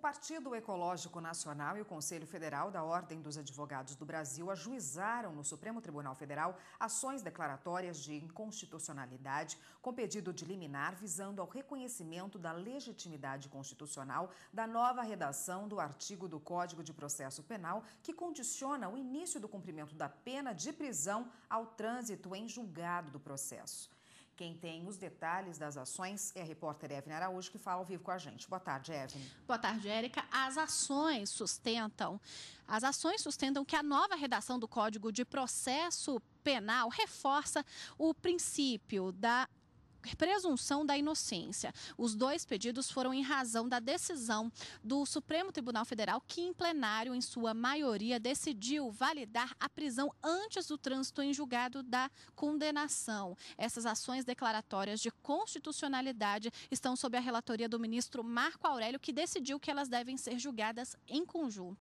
Partido Ecológico Nacional e o Conselho Federal da Ordem dos Advogados do Brasil ajuizaram no Supremo Tribunal Federal ações declaratórias de inconstitucionalidade com pedido de liminar visando ao reconhecimento da legitimidade constitucional da nova redação do artigo do Código de Processo Penal que condiciona o início do cumprimento da pena de prisão ao trânsito em julgado do processo. Quem tem os detalhes das ações é a repórter Evelyn Araújo, que fala ao vivo com a gente. Boa tarde, Evelyn. Boa tarde, Érica. As ações sustentam. As ações sustentam que a nova redação do Código de Processo penal reforça o princípio da presunção da inocência. Os dois pedidos foram em razão da decisão do Supremo Tribunal Federal, que em plenário, em sua maioria, decidiu validar a prisão antes do trânsito em julgado da condenação. Essas ações declaratórias de constitucionalidade estão sob a relatoria do ministro Marco Aurélio, que decidiu que elas devem ser julgadas em conjunto.